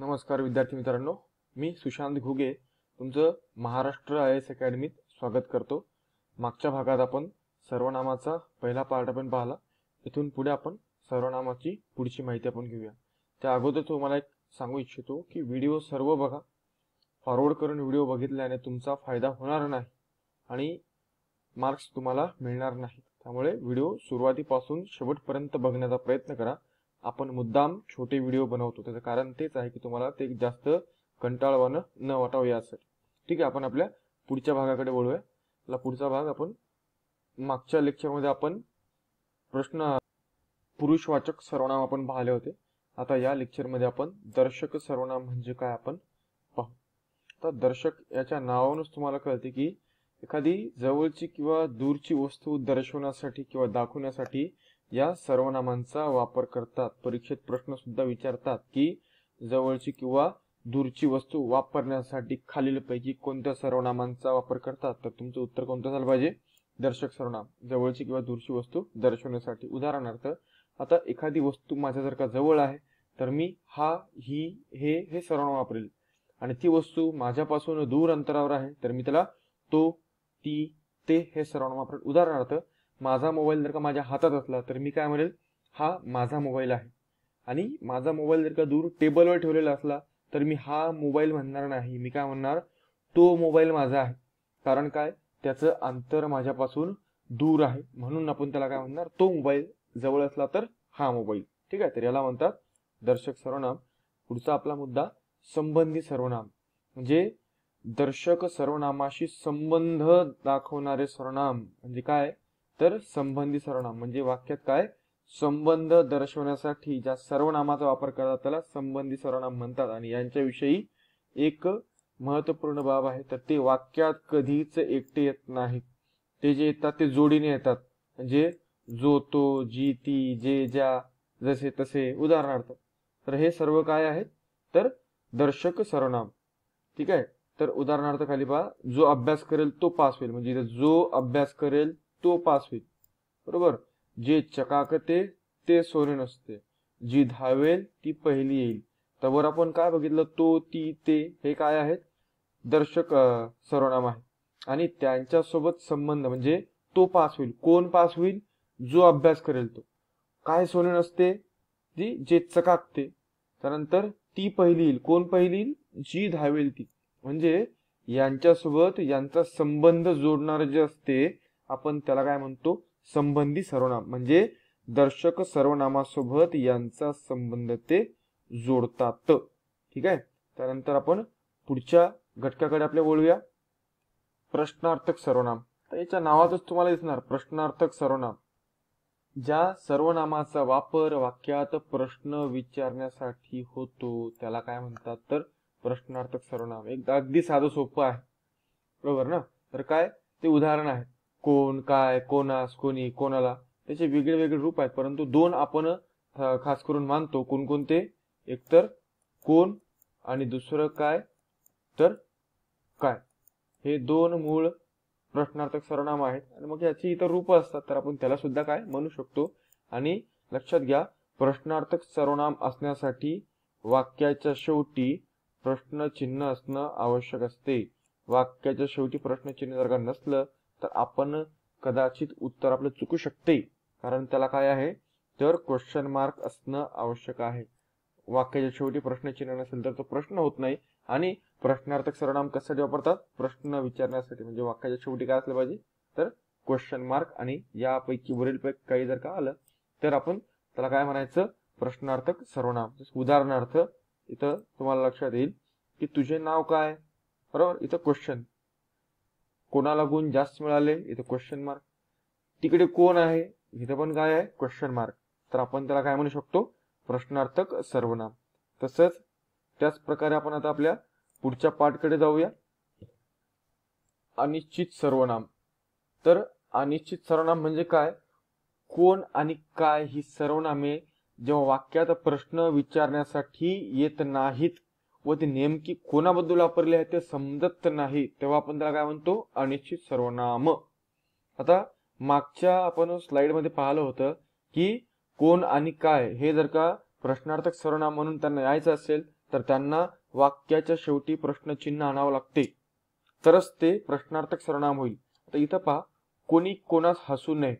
नमस्कार विद्यार्थी मित्रांनो मी सुशांत घुगे तुमचं महाराष्ट्र आय एस अकॅडमीत स्वागत करतो मागच्या भागात आपण सर्वनामाचा पहिला पार्ट आपण पाहिला इथून पुढे आपण सर्वनामाची पुढची माहिती आपण घेऊया त्या अगोदर तुम्हाला एक सांगू इच्छितो की व्हिडिओ सर्व बघा फॉरवर्ड करून व्हिडिओ बघितल्याने तुमचा फायदा होणार नाही आणि मार्क्स तुम्हाला मिळणार नाही त्यामुळे व्हिडिओ सुरुवातीपासून शेवटपर्यंत बघण्याचा प्रयत्न करा आपण मुद्दाम छोटे व्हिडिओ बनवतो त्याचं कारण तेच आहे की तुम्हाला ते जास्त कंटाळवानं न वाटावं यासाठी ठीक आहे आपण आपल्या पुढच्या भागाकडे वळूया आपला पुढचा भाग आपण मागच्या लेक्चरमध्ये आपण प्रश्न पुरुषवाचक सर्वनाम आपण पाहिले होते आता या लेक्चरमध्ये आपण दर्शक सर्वनाम म्हणजे काय आपण पाहू आता दर्शक याच्या नावानुच तुम्हाला कळते की एखादी जवळची किंवा दूरची वस्तू दर्शवण्यासाठी किंवा दाखवण्यासाठी या सर्वनामांचा वापर करतात परीक्षेत प्रश्न सुद्धा विचारतात की जवळची किंवा दूरची वस्तू वापरण्यासाठी खालीलपैकी कोणत्या सर्वनामांचा वापर करतात तर तुमचं उत्तर कोणतं झालं पाहिजे दर्शक सर्वनाम जवळची किंवा दूरची वस्तू दर्शवण्यासाठी उदाहरणार्थ आता एखादी वस्तू माझ्या जर का जवळ आहे तर मी हा ही हे हे सर्वनाम वापरेल आणि ती वस्तू माझ्यापासून दूर अंतरावर आहे तर मी त्याला तो ती ते हे सर्वांना वापरत उदाहरणार्थ माझा मोबाईल जर का माझ्या हातात असला तर मी काय म्हणेल हा माझा मोबाईल आहे आणि माझा मोबाईल जर का दूर टेबलवर ठेवलेला असला तर मी हा मोबाईल म्हणणार नाही मी काय म्हणणार तो मोबाईल माझा आहे कारण काय त्याचं अंतर माझ्यापासून दूर आहे म्हणून आपण त्याला काय म्हणणार तो मोबाईल जवळ असला तर हा मोबाईल ठीक आहे तर याला म्हणतात दर्शक सर्वनाम पुढचा आपला मुद्दा संबंधी सर्वनाम म्हणजे दर्शक सर्वनामाशी संबंध दाखवणारे सर्वनाम म्हणजे काय तर संबंधी सर्वनाम म्हणजे वाक्यात काय संबंध दर्शवण्यासाठी ज्या सर्वनामाचा वापर करतात त्याला संबंधी सर्वनाम म्हणतात आणि यांच्याविषयी एक महत्वपूर्ण बाब आहे तर ते वाक्यात कधीच एकटे येत नाहीत ते जे येतात ते जोडीने येतात म्हणजे जो तो जी ती जे ज्या जसे तसे उदाहरणार्थ तर हे सर्व काय आहेत तर दर्शक सर्वनाम ठीक आहे तर उदाहरणार्थ खाली पहा जो अभ्यास करेल तो पास होईल म्हणजे जो अभ्यास करेल तो पास होईल बरोबर जे चकाकते ते सोने नसते जी धावेल ती पहिली येईल तर वर आपण काय बघितलं तो ती ते हे काय आहेत दर्शक सर्वनाम आहे आणि त्यांच्यासोबत संबंध म्हणजे तो पास होईल कोण पास होईल जो अभ्यास करेल तो काय सोने नसते ती जे चकाकते त्यानंतर ती पहिली येईल कोण पहिली येईल जी धावेल ती म्हणजे यांच्यासोबत यांचा संबंध जोडणारं जे असते आपण त्याला काय म्हणतो संबंधी सर्वनाम म्हणजे दर्शक सर्वनामासोबत यांचा संबंध ते जोडतात ठीक आहे त्यानंतर आपण पुढच्या घटकाकडे आपल्या बोलूया प्रश्नार्थक सर्वनाम तर याच्या नावातच तुम्हाला दिसणार प्रश्नार्थक सर्वनाम ज्या सर्वनामाचा वापर वाक्यात प्रश्न विचारण्यासाठी होतो त्याला काय म्हणतात तर प्रश्नार्थक सर्वनाम एकदा अगदी साधं सोपं आहे बरोबर ना तर काय ते उदाहरण आहे कोण काय कोणास कोणी कोणाला त्याचे वेगळे वेगळे रूप आहेत परंतु दोन आपण खास करून मानतो कोणकोणते एकतर कोण आणि दुसरं काय तर काय हे दोन मूळ प्रश्नार्थक सर्वनाम आहेत आणि मग याची इतर रूप असतात तर आपण त्याला सुद्धा काय म्हणू शकतो आणि लक्षात घ्या प्रश्नार्थक सर्वनाम असण्यासाठी वाक्याच्या शेवटी प्रश्नचिन्ह असणं आवश्यक असते वाक्याच्या शेवटी प्रश्नचिन्ह जर का नसलं तर आपण कदाचित उत्तर आपलं चुकू शकते कारण त्याला काय आहे तर क्वेश्चन मार्क असणं आवश्यक आहे वाक्याच्या शेवटी प्रश्नचिन्ह नसेल तर तो प्रश्न होत नाही आणि प्रश्नार्थक सर्वनाम कशासाठी वापरतात प्रश्न विचारण्यासाठी म्हणजे वाक्याच्या शेवटी काय असलं पाहिजे तर क्वेश्चन मार्क आणि यापैकी पैकी काही जर का आलं तर आपण त्याला काय म्हणायचं प्रश्नार्थक सर्वनाम उदाहरणार्थ इथं तुम्हाला लक्षात येईल की तुझे नाव काय बरोबर इथं क्वेश्चन कोणाला गुण जास्त मिळाले इथं क्वेश्चन मार्क तिकडे कोण आहे इथं पण काय आहे क्वेश्चन मार्क तर आपण त्याला काय म्हणू शकतो प्रश्नार्थक सर्वनाम तसंच त्याच प्रकारे आपण आता आपल्या पुढच्या पाठकडे जाऊया अनिश्चित सर्वनाम तर अनिश्चित सर्वनाम म्हणजे काय कोण आणि काय ही सर्वनामे जेव्हा वाक्यात प्रश्न विचारण्यासाठी येत नाहीत व ते नेमकी कोणाबद्दल वापरले आहे ते समजत नाही तेव्हा आपण त्याला काय म्हणतो अनिश्चित सर्वनाम आता मागच्या आपण स्लाइडमध्ये पाहिलं होतं की कोण आणि काय हे जर का प्रश्नार्थक सर्वनाम म्हणून त्यांना यायचं असेल तर त्यांना वाक्याच्या शेवटी प्रश्नचिन्ह आणावं लागते तरच ते प्रश्नार्थक सर्वनाम होईल आता इथं पहा कोणी कोणास हसू नये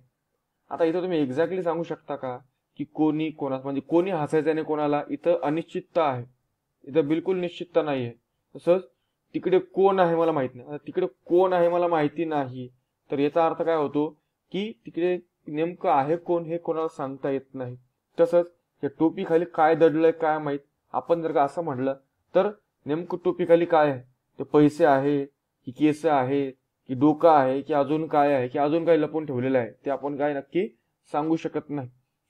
आता इथं तुम्ही एक्झॅक्टली सांगू शकता का की कोणी कोणास म्हणजे कोणी हसायचं आणि कोणाला इथं अनिश्चितता आहे इथं बिलकुल निश्चितता नाही आहे तसंच तिकडे कोण आहे मला माहित नाही तिकडे कोण आहे मला माहिती नाही तर याचा अर्थ काय होतो की तिकडे नेमकं आहे कोण हे कोणाला सांगता येत नाही तसंच या टोपीखाली काय दडलंय काय माहीत आपण जर का असं म्हटलं तर नेमकं टोपीखाली काय आहे ते पैसे आहे की केस आहे की डोकं आहे की अजून काय आहे की अजून काय लपवून ठेवलेलं आहे ते आपण काय नक्की सांगू शकत नाही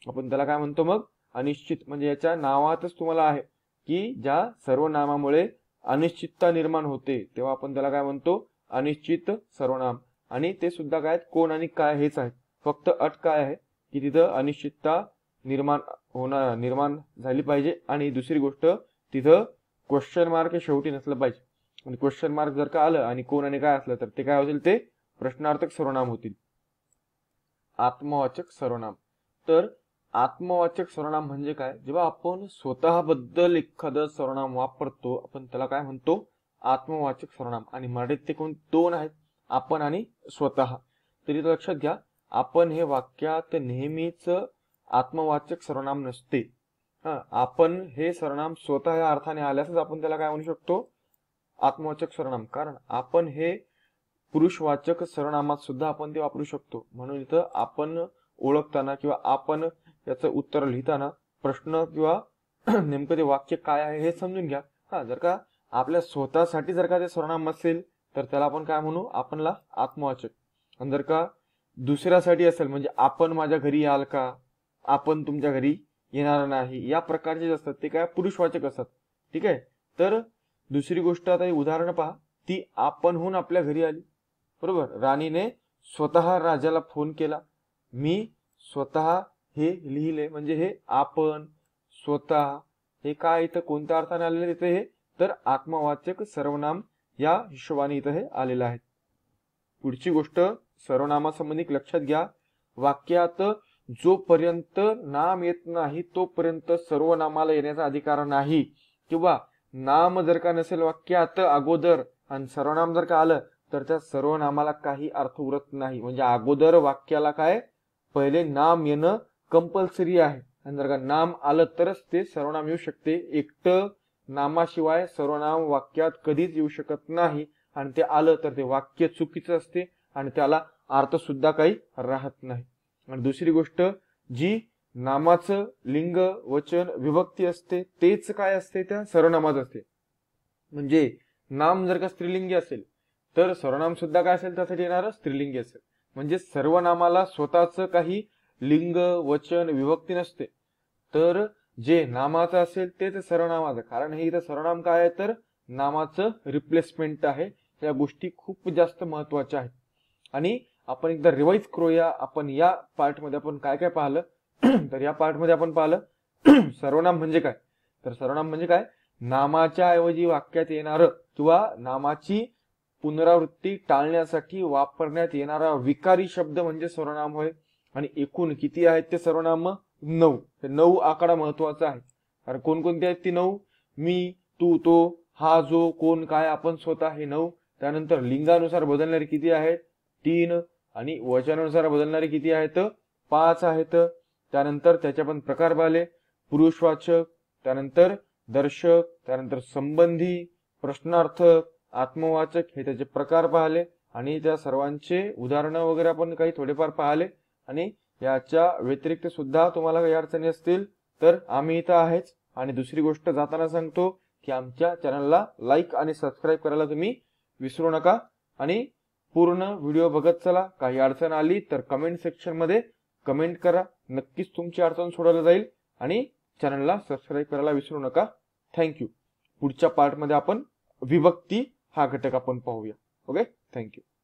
आपण त्याला काय म्हणतो मग अनिश्चित म्हणजे याच्या नावातच तुम्हाला आहे की ज्या सर्वनामामुळे अनिश्चितता निर्माण होते तेव्हा आपण त्याला काय म्हणतो अनिश्चित सर्वनाम आणि ते सुद्धा काय कोण आणि काय हेच आहे फक्त अट काय आहे की तिथं अनिश्चितता निर्माण होणार निर्माण झाली पाहिजे आणि दुसरी गोष्ट तिथं क्वेश्चन मार्क शेवटी नसलं पाहिजे आणि क्वेश्चन मार्क जर का आलं आणि कोण आणि काय असलं तर ते काय होतील ते प्रश्नार्थक सर्वनाम होतील आत्मवाचक सर्वनाम तर आत्मवाचक सर्वनाम म्हणजे काय जेव्हा आपण स्वतःबद्दल एखादं सर्वनाम वापरतो आपण त्याला काय म्हणतो आत्मवाचक सर्वनाम आणि मराठीत ते कोण दोन आहेत आपण आणि स्वतः तरी तर लक्षात घ्या आपण हे वाक्यात नेहमीच आत्मवाचक सर्वनाम नसते आपण हे सर्वनाम स्वतः या अर्थाने आल्यासच आपण त्याला काय म्हणू शकतो आत्मवाचक सर्वनाम कारण आपण हे पुरुषवाचक सर्वनामात सुद्धा आपण ते वापरू शकतो म्हणून इथं आपण ओळखताना किंवा आपण याचं उत्तर लिहिताना प्रश्न किंवा नेमकं ते वाक्य काय आहे हे समजून घ्या हा जर का आपल्या स्वतःसाठी जर का ते सर्वनाम असेल तर त्याला आपण काय म्हणू आपणला आत्मवाचक आणि जर का दुसऱ्यासाठी असेल म्हणजे आपण माझ्या घरी याल का आपण तुमच्या घरी येणार नाही या प्रकारचे जे असतात ते काय पुरुषवाचक असतात ठीक आहे तर दुसरी गोष्ट आता उदाहरण पहा ती आपणहून आपल्या घरी आली बरोबर राणीने स्वतः राजाला फोन केला मी स्वतः हे लिहिले म्हणजे हे आपण स्वतः हे काय इथं कोणत्या अर्थाने आलेले तिथे हे तर आत्मवाचक सर्वनाम या हिशोबाने इथं हे आलेलं आहे पुढची गोष्ट सर्वनामासंबंधी लक्षात घ्या वाक्यात जोपर्यंत नाम येत नाही तोपर्यंत सर्वनामाला येण्याचा अधिकार नाही किंवा नाम जर का नसेल वाक्यात अगोदर आणि सर्वनाम जर का आलं तर त्या सर्वनामाला काही अर्थ उरत नाही म्हणजे अगोदर वाक्याला काय पहिले नाम येणं कंपल्सरी आहे आणि जर का नाम आलं तरच ते सर्वनाम येऊ शकते एकटं नामाशिवाय सर्वनाम वाक्यात कधीच येऊ शकत नाही आणि ते आलं तर ते वाक्य चुकीचं असते आणि त्याला अर्थ सुद्धा काही राहत नाही आणि दुसरी गोष्ट जी नामाचं लिंग वचन विभक्ती असते तेच काय असते त्या सर्वनामात असते म्हणजे नाम जर का स्त्रीलिंगी असेल तर सर्वनाम सुद्धा काय असेल त्यासाठी येणार स्त्रीलिंगी असेल म्हणजे सर्वनामाला स्वतःच काही लिंग वचन विभक्ती नसते तर जे नामाचं असेल तेच सर्वनामाचं कारण हे इथं सर्वनाम काय आहे तर नामाचं रिप्लेसमेंट आहे या गोष्टी खूप जास्त महत्वाच्या आहेत आणि आपण एकदा रिवाईज करूया आपण या पार्टमध्ये आपण काय काय पाहिलं तर या पार्टमध्ये आपण पाहिलं सर्वनाम म्हणजे काय तर सर्वनाम म्हणजे काय नामाच्या ऐवजी वाक्यात येणार किंवा नामाची पुनरावृत्ती टाळण्यासाठी वापरण्यात येणारा विकारी शब्द म्हणजे सर्वनाम होय आणि एकूण किती आहेत ते सर्वनाम नऊ हे नऊ आकडा महत्वाचा आहे कारण कोणकोणते आहेत ती नऊ मी तू तो हा जो कोण काय आपण स्वतः हे नऊ त्यानंतर लिंगानुसार बदलणारे किती आहेत तीन आणि वचनानुसार बदलणारे किती आहेत पाच आहेत त्यानंतर त्याचे पण प्रकार पाहिले पुरुषवाचक त्यानंतर दर्शक त्यानंतर संबंधी प्रश्नार्थक आत्मवाचक हे त्याचे प्रकार पाहिले आणि त्या सर्वांचे उदाहरणं वगैरे आपण काही थोडेफार पाहिले आणि याच्या व्यतिरिक्त सुद्धा तुम्हाला काही अडचणी असतील तर आम्ही इथं आहेच आणि दुसरी गोष्ट जाताना सांगतो की आमच्या चॅनलला लाईक आणि सबस्क्राईब करायला तुम्ही विसरू नका आणि पूर्ण व्हिडिओ बघत चला काही अडचण आली तर कमेंट सेक्शन मध्ये कमेंट करा नक्कीच तुमची अडचण सोडवली जाईल आणि चॅनलला सबस्क्राईब करायला विसरू नका थँक्यू पुढच्या पार्टमध्ये आपण विभक्ती हा घटक आपण पाहूया ओके थँक्यू